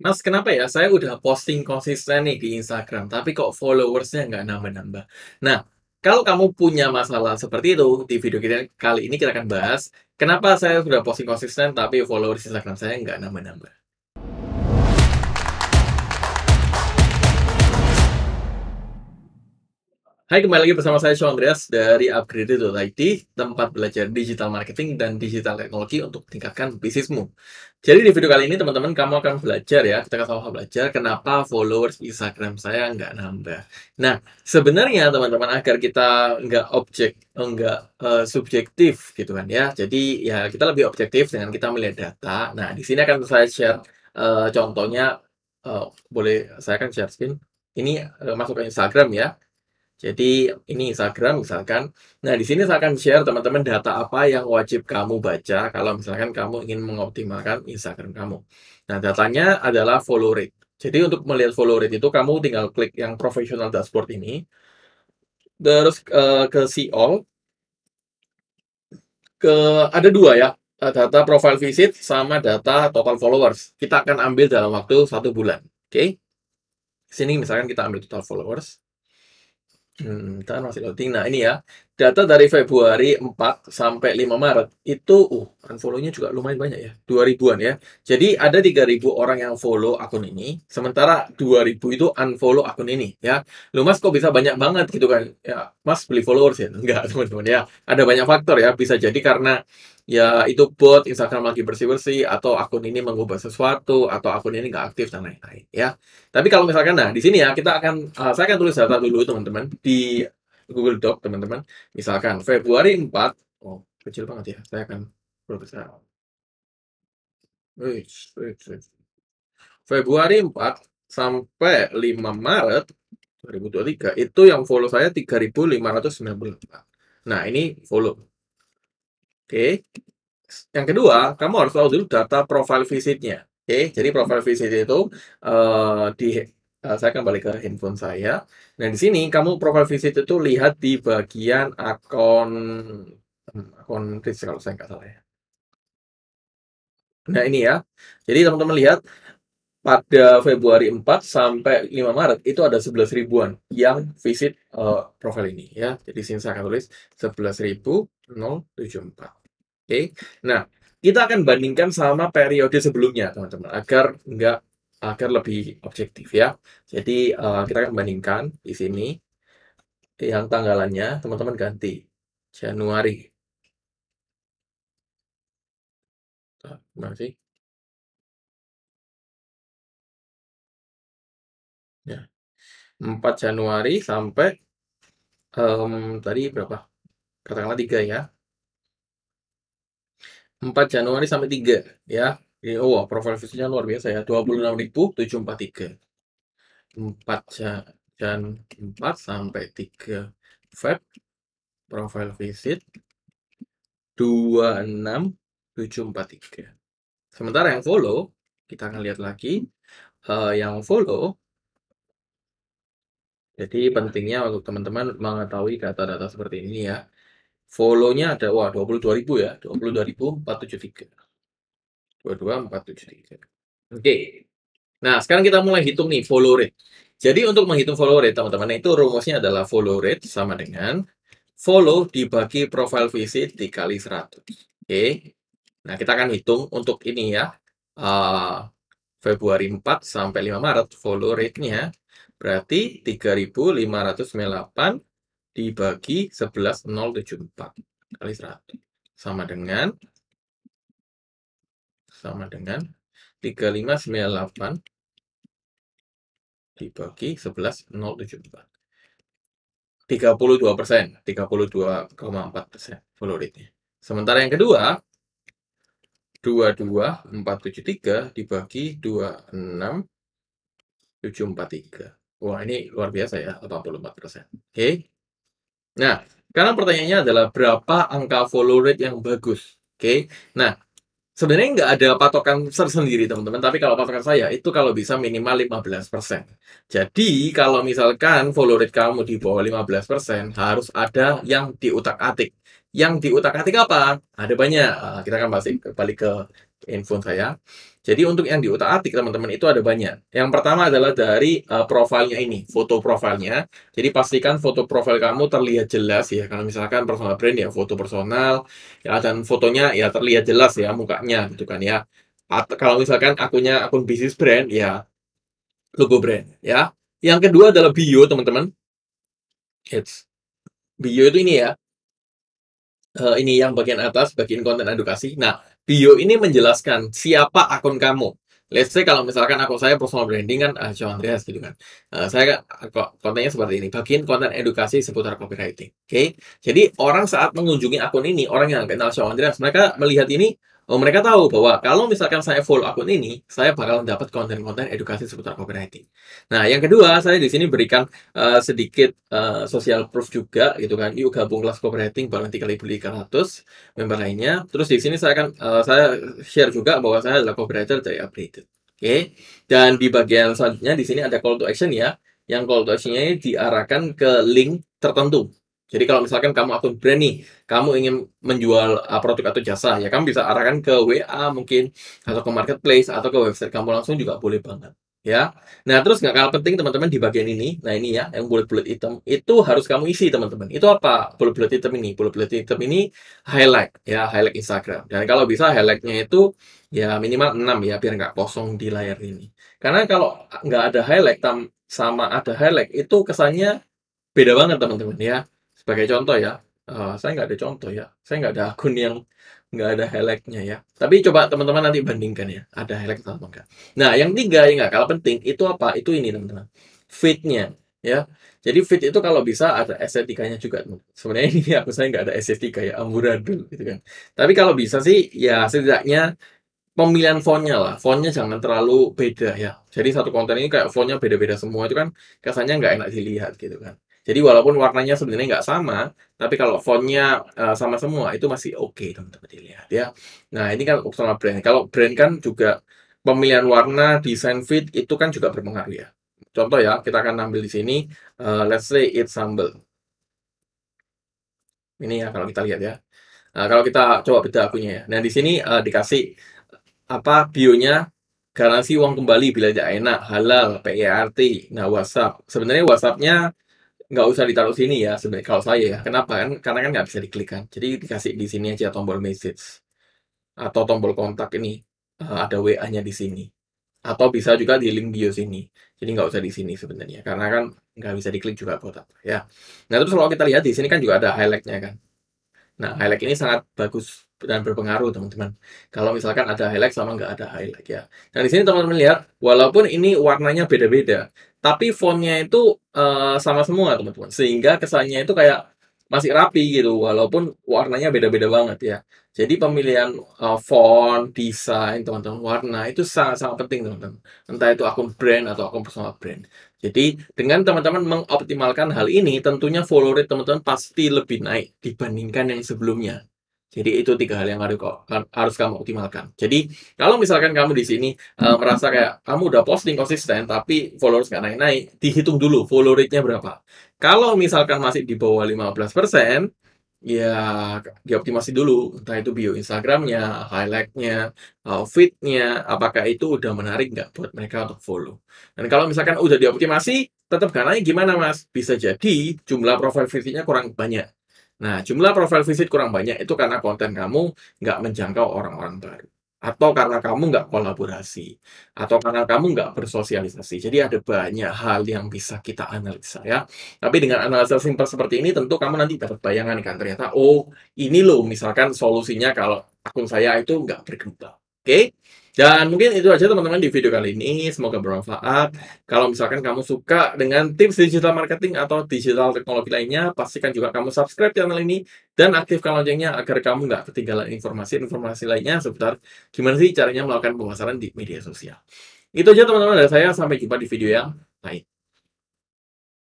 Mas, kenapa ya? Saya udah posting konsisten nih di Instagram, tapi kok followersnya nggak nambah-nambah. Nah, kalau kamu punya masalah seperti itu, di video kita kali ini kita akan bahas kenapa saya sudah posting konsisten tapi followers Instagram saya nggak nambah-nambah. Hai, kembali lagi bersama saya Sean Andreas dari Upgraded IT, tempat belajar digital marketing dan digital teknologi untuk meningkatkan bisnismu. Jadi di video kali ini teman-teman kamu akan belajar ya, kita akan sama belajar kenapa followers Instagram saya nggak nambah. Nah, sebenarnya teman-teman agar kita nggak objek, nggak uh, subjektif gitu kan ya. Jadi ya kita lebih objektif dengan kita melihat data. Nah, di sini akan saya share uh, contohnya, uh, boleh saya akan share screen. Ini uh, masuk ke Instagram ya jadi ini Instagram misalkan. Nah di sini saya akan share teman-teman data apa yang wajib kamu baca kalau misalkan kamu ingin mengoptimalkan Instagram kamu. Nah datanya adalah follow rate. Jadi untuk melihat follow rate itu kamu tinggal klik yang professional dashboard ini. Terus uh, ke see all. Ke, ada dua ya, eh, data profile visit sama data total followers. Kita akan ambil dalam waktu satu bulan. Oke. Okay? Sini misalkan kita ambil total followers. Hmm, tak karena masih loading. Nah ini ya, data dari Februari 4 sampai 5 Maret itu uh unfollow-nya kan juga lumayan banyak ya. 2000-an ya. Jadi ada 3000 orang yang follow akun ini, sementara 2000 itu unfollow akun ini ya. Lu Mas kok bisa banyak banget gitu kan? Ya, Mas beli followers ya? Enggak, teman-teman ya. Ada banyak faktor ya, bisa jadi karena ya itu bot Instagram lagi bersih-bersih atau akun ini mengubah sesuatu atau akun ini enggak aktif dan lain-lain ya. Tapi kalau misalkan nah di sini ya kita akan uh, saya akan tulis data dulu teman-teman di Google Doc teman-teman. Misalkan Februari 4, oh kecil banget ya, saya akan berbesar. Februari 4 sampai 5 Maret 2023 itu yang follow saya 3.594. Nah ini follow. Oke. Okay. Yang kedua, kamu harus tahu dulu data profile visitnya. Oke, okay. jadi profile visit itu uh, di uh, saya akan balik ke handphone saya. Nah, di sini kamu profile visit itu lihat di bagian akun hmm, akun risk kalau saya nggak salah ya. Nah, ini ya. Jadi teman-teman lihat pada Februari 4 sampai 5 Maret itu ada 11 ribuan yang visit uh, profil ini ya. Jadi sini saya akan tulis 11.074. Oke. Okay. Nah, kita akan bandingkan sama periode sebelumnya, teman-teman, agar nggak agar lebih objektif ya. Jadi uh, kita akan bandingkan di sini yang tanggalannya teman-teman ganti Januari. Nah, masih? Ya. 4 Januari sampai um, tadi berapa? Katakanlah tiga ya. 4 Januari sampai 3 ya. Iya, oh, wow, profile fisiknya luar biasa ya, 26.743. 4 dan 4 sampai 3 Feb profile visit 26743. Sementara yang follow, kita akan lihat lagi uh, yang follow. Jadi pentingnya untuk teman-teman mengetahui data-data seperti ini ya. Follow-nya ada wah 22.000 ya, 22.473. 22473. Oke. Okay. Nah, sekarang kita mulai hitung nih follow rate. Jadi untuk menghitung follow rate, teman-teman, nah, itu rumusnya adalah follow rate sama dengan follow dibagi profile visit dikali 100. Oke. Okay. Nah, kita akan hitung untuk ini ya. Uh, Februari 4 sampai 5 Maret follow rate-nya berarti 3598 dibagi 11074 kali 100 sama dengan sama dengan 3598 dibagi 11 074. 32 persen, 32,4 persen follow rate-nya. Sementara yang kedua, 22473 dibagi 26743. Wah, ini luar biasa ya, 84 persen. Oke. Okay. Nah, karena pertanyaannya adalah berapa angka follow rate yang bagus. Oke. Okay. Nah, sebenarnya nggak ada patokan tersendiri teman-teman tapi kalau patokan saya itu kalau bisa minimal 15% jadi kalau misalkan follow rate kamu di bawah 15% harus ada yang diutak-atik yang diutak-atik apa? ada banyak nah, kita akan balik ke info saya jadi untuk yang di otak atik teman-teman itu ada banyak. Yang pertama adalah dari uh, profilnya ini, foto profilnya. Jadi pastikan foto profil kamu terlihat jelas ya. Kalau misalkan personal brand ya foto personal ya dan fotonya ya terlihat jelas ya mukanya gitu kan ya. At kalau misalkan akunnya akun bisnis brand ya logo brand ya. Yang kedua adalah bio teman-teman. Hits. Bio itu ini ya. Uh, ini yang bagian atas, bagian konten edukasi. Nah, bio ini menjelaskan siapa akun kamu. Let's say kalau misalkan akun saya personal branding kan uh, Joe Andreas gitu kan. Uh, saya kan, ah, kontennya seperti ini, bagian konten edukasi seputar copywriting. Oke. Okay? Jadi orang saat mengunjungi akun ini, orang yang kenal Joe Andreas, mereka melihat ini oh, mereka tahu bahwa kalau misalkan saya follow akun ini, saya bakal dapat konten-konten edukasi seputar copywriting. Nah, yang kedua, saya di sini berikan uh, sedikit uh, social proof juga gitu kan. Yuk gabung kelas copywriting beli 3.300 member lainnya. Terus di sini saya akan uh, saya share juga bahwa saya adalah copywriter dari Upgraded. Oke. Okay? Dan di bagian selanjutnya di sini ada call to action ya. Yang call to actionnya ini diarahkan ke link tertentu jadi kalau misalkan kamu akun brand nih, kamu ingin menjual uh, produk atau jasa, ya kamu bisa arahkan ke WA mungkin atau ke marketplace atau ke website kamu langsung juga boleh banget ya. Nah terus nggak kalah penting teman-teman di bagian ini, nah ini ya yang bulat-bulat hitam itu harus kamu isi teman-teman. Itu apa bulat-bulat item ini? Bulat-bulat item ini highlight ya highlight Instagram. Dan kalau bisa highlightnya itu ya minimal 6 ya biar nggak kosong di layar ini. Karena kalau nggak ada highlight sama ada highlight itu kesannya beda banget teman-teman ya sebagai contoh ya, uh, saya nggak ada contoh ya, saya nggak ada akun yang nggak ada highlightnya ya. Tapi coba teman-teman nanti bandingkan ya, ada highlight atau enggak. Nah, yang tiga yang nggak kalah penting itu apa? Itu ini teman-teman, fitnya ya. Jadi fit itu kalau bisa ada estetikanya juga. Sebenarnya ini aku saya nggak ada estetika ya, amburadul gitu kan. Tapi kalau bisa sih ya setidaknya pemilihan fontnya lah, fontnya jangan terlalu beda ya. Jadi satu konten ini kayak fontnya beda-beda semua itu kan kesannya nggak enak dilihat gitu kan. Jadi walaupun warnanya sebenarnya nggak sama, tapi kalau fontnya uh, sama semua itu masih oke okay, teman-teman dilihat ya. Nah ini kan opsional brand. Kalau brand kan juga pemilihan warna, desain fit itu kan juga berpengaruh ya. Contoh ya, kita akan ambil di sini, uh, let's say it's sambal. Ini ya kalau kita lihat ya. Nah, kalau kita coba beda akunya ya. Nah di sini uh, dikasih apa bionya garansi uang kembali bila tidak enak halal PERT. Nah WhatsApp sebenarnya WhatsAppnya nggak usah ditaruh sini ya sebenarnya kalau saya ya. Kenapa kan? Karena kan nggak bisa diklik kan. Jadi dikasih di sini aja tombol message atau tombol kontak ini eh, ada WA-nya di sini. Atau bisa juga di link bio sini. Jadi nggak usah di sini sebenarnya karena kan nggak bisa diklik juga buat apa ya. Nah terus kalau kita lihat di sini kan juga ada highlight-nya kan. Nah highlight ini sangat bagus dan berpengaruh teman-teman. Kalau misalkan ada highlight sama nggak ada highlight ya. Nah di sini teman-teman lihat walaupun ini warnanya beda-beda, tapi fontnya itu uh, sama semua teman-teman sehingga kesannya itu kayak masih rapi gitu walaupun warnanya beda-beda banget ya jadi pemilihan uh, font desain teman-teman warna itu sangat-sangat penting teman-teman entah itu akun brand atau akun personal brand jadi dengan teman-teman mengoptimalkan hal ini tentunya follow rate teman-teman pasti lebih naik dibandingkan yang sebelumnya jadi itu tiga hal yang harus harus kamu optimalkan. Jadi kalau misalkan kamu di sini uh, merasa kayak kamu udah posting konsisten tapi followers nggak naik-naik, dihitung dulu follow rate-nya berapa. Kalau misalkan masih di bawah 15%, ya dioptimasi dulu entah itu bio Instagramnya, highlightnya, uh, feednya, apakah itu udah menarik nggak buat mereka untuk follow. Dan kalau misalkan udah dioptimasi, tetap gak gimana mas? Bisa jadi jumlah profile feednya kurang banyak. Nah, jumlah profil visit kurang banyak itu karena konten kamu nggak menjangkau orang-orang baru. Atau karena kamu nggak kolaborasi. Atau karena kamu nggak bersosialisasi. Jadi ada banyak hal yang bisa kita analisa ya. Tapi dengan analisa simpel seperti ini tentu kamu nanti dapat bayangan kan. Ternyata, oh ini loh misalkan solusinya kalau akun saya itu nggak berkembang. Oke? Okay? Dan mungkin itu aja teman-teman di video kali ini. Semoga bermanfaat. Kalau misalkan kamu suka dengan tips digital marketing atau digital teknologi lainnya, pastikan juga kamu subscribe channel ini dan aktifkan loncengnya agar kamu nggak ketinggalan informasi-informasi lainnya seputar gimana sih caranya melakukan pemasaran di media sosial. Itu aja teman-teman dari saya. Sampai jumpa di video yang lain.